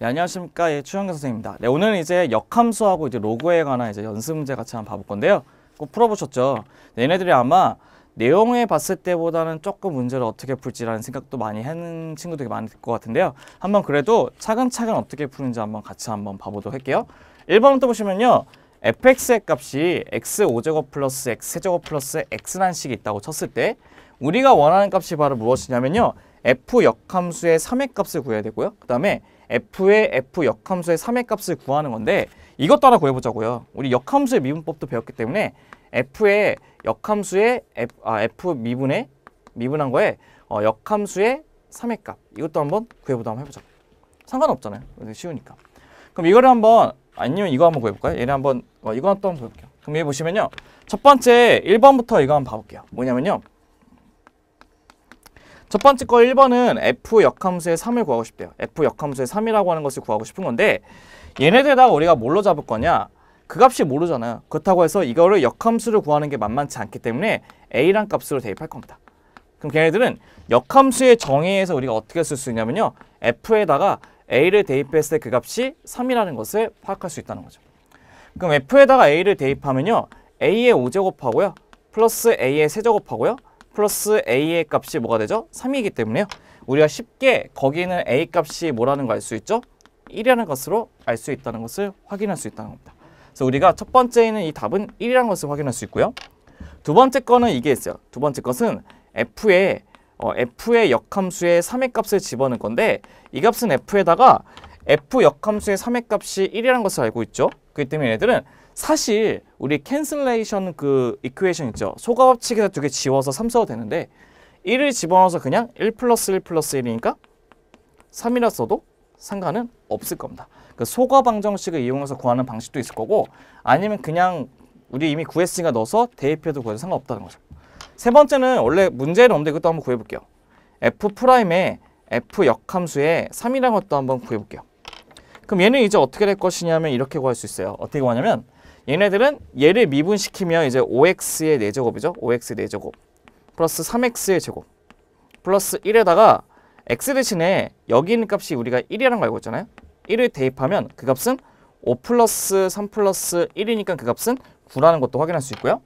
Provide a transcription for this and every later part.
네, 안녕하십니까. 예, 추영경 선생입니다. 네, 오늘은 이제 역함수하고 이제 로그에 관한 이제 연습 문제 같이 한번 봐볼 건데요. 꼭 풀어보셨죠? 네, 얘네들이 아마 내용에 봤을 때보다는 조금 문제를 어떻게 풀지라는 생각도 많이 하는 친구들이 많을 것 같은데요. 한번 그래도 차근차근 어떻게 푸는지 한번 같이 한번 봐보도록 할게요. 1번부터 보시면요. fx의 값이 x5제곱 플러스 x제곱 플러스 x란 식이 있다고 쳤을 때 우리가 원하는 값이 바로 무엇이냐면요. f 역함수의 3의 값을 구해야 되고요. 그 다음에 F의 F 역함수의 3의 값을 구하는 건데 이것 따라 구해보자고요. 우리 역함수의 미분법도 배웠기 때문에 F의 역함수의 F, 아, F 미분의 미분한 거에 어, 역함수의 3의 값 이것도 한번 구해보다 한번 해보자. 상관없잖아요. 쉬우니까. 그럼 이거를 한번 아니면 이거 한번 구해볼까요? 얘를 한번 어, 이거 한번 구해볼게요. 그럼 여기 보시면요. 첫 번째 1번부터 이거 한번 봐볼게요. 뭐냐면요. 첫 번째 거 1번은 F 역함수의 3을 구하고 싶대요. F 역함수의 3이라고 하는 것을 구하고 싶은 건데 얘네들 다 우리가 뭘로 잡을 거냐? 그 값이 모르잖아요. 그렇다고 해서 이거를 역함수를 구하는 게 만만치 않기 때문에 A란 값으로 대입할 겁니다. 그럼 걔네들은 역함수의 정의에서 우리가 어떻게 쓸 수 있냐면요. F에다가 A를 대입했을 때 그 값이 3이라는 것을 파악할 수 있다는 거죠. 그럼 F에다가 A를 대입하면요. A의 5제곱하고요. 플러스 A의 3제곱하고요 플러스 A의 값이 뭐가 되죠? 3이기 때문에요. 우리가 쉽게 거기는 A 값이 뭐라는 걸 알 수 있죠? 1이라는 것으로 알 수 있다는 것을 확인할 수 있다는 겁니다. 그래서 우리가 첫 번째에는 이 답은 1이라는 것을 확인할 수 있고요. 두 번째 거는 이게 있어요. 두 번째 것은 F의 어, F의 역함수의 3의 값을 집어넣은 건데 이 값은 F에다가 F 역함수의 3의 값이 1이라는 것을 알고 있죠. 그렇기 때문에 얘들은 사실 우리 캔슬레이션 그 이퀘이션 있죠. 소값 측에서 두 개 지워서 3 써도 되는데 1을 집어넣어서 그냥 1 플러스 1 플러스 1이니까 3이라 써도 상관은 없을 겁니다. 그 그러니까 소가 방정식을 이용해서 구하는 방식도 있을 거고 아니면 그냥 우리 이미 구했으니까 넣어서 대입해도 구해도 상관없다는 거죠. 세 번째는 원래 문제는 없는데 그것도 한번 구해볼게요. f 프라임의 f 역함수의 3이라는 것도 한번 구해볼게요. 그럼 얘는 이제 어떻게 될 것이냐면 이렇게 구할 수 있어요. 어떻게 구하냐면 얘네들은 얘를 미분시키면 이제 5x의 내제곱이죠 5x 내제곱 플러스 3x의 제곱 플러스 1에다가 x 대신에 여기 있는 값이 우리가 1이라는 거 알고 있잖아요. 1을 대입하면 그 값은 5 플러스 3 플러스 1이니까 그 값은 9라는 것도 확인할 수 있고요.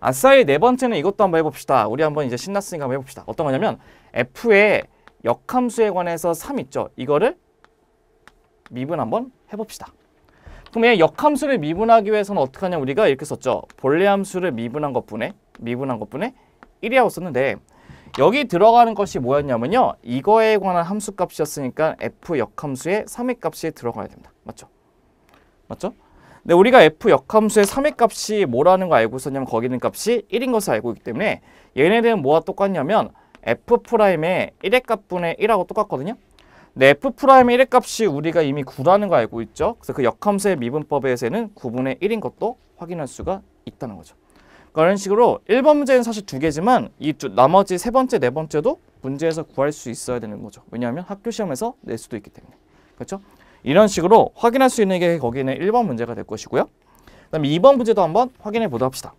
아싸의 네 번째는 이것도 한번 해봅시다. 우리 한번 이제 신났으니까 한번 해봅시다. 어떤 거냐면 F의 역함수에 관해서 3 있죠. 이거를 미분 한번 해봅시다. 그럼 얘 역함수를 미분하기 위해서는 어떻게 하냐 우리가 이렇게 썼죠. 본래 함수를 미분한 것분에 미분한 것분에 1이라고 썼는데 여기 들어가는 것이 뭐였냐면요. 이거에 관한 함수값이었으니까 f 역함수의 3의 값이 들어가야 됩니다. 맞죠? 맞죠? 근데 우리가 f 역함수의 3의 값이 뭐라는 거 알고 있었냐면 거기 있는 값이 1인 것을 알고 있기 때문에 얘네들은 뭐와 똑같냐면 f 프라임의 1의 값분의 1하고 똑같거든요. 네, F'의 1의 값이 우리가 이미 9라는 거 알고 있죠. 그래서 그 역함수의 미분법에서는 9분의 1인 것도 확인할 수가 있다는 거죠. 그런 그러니까 식으로 1번 문제는 사실 두 개지만 이 두, 나머지 세 번째, 네 번째도 문제에서 구할 수 있어야 되는 거죠. 왜냐하면 학교 시험에서 낼 수도 있기 때문에. 그렇죠? 이런 식으로 확인할 수 있는 게 거기는 1번 문제가 될 것이고요. 그다음에 2번 문제도 한번 확인해 보도록 합시다.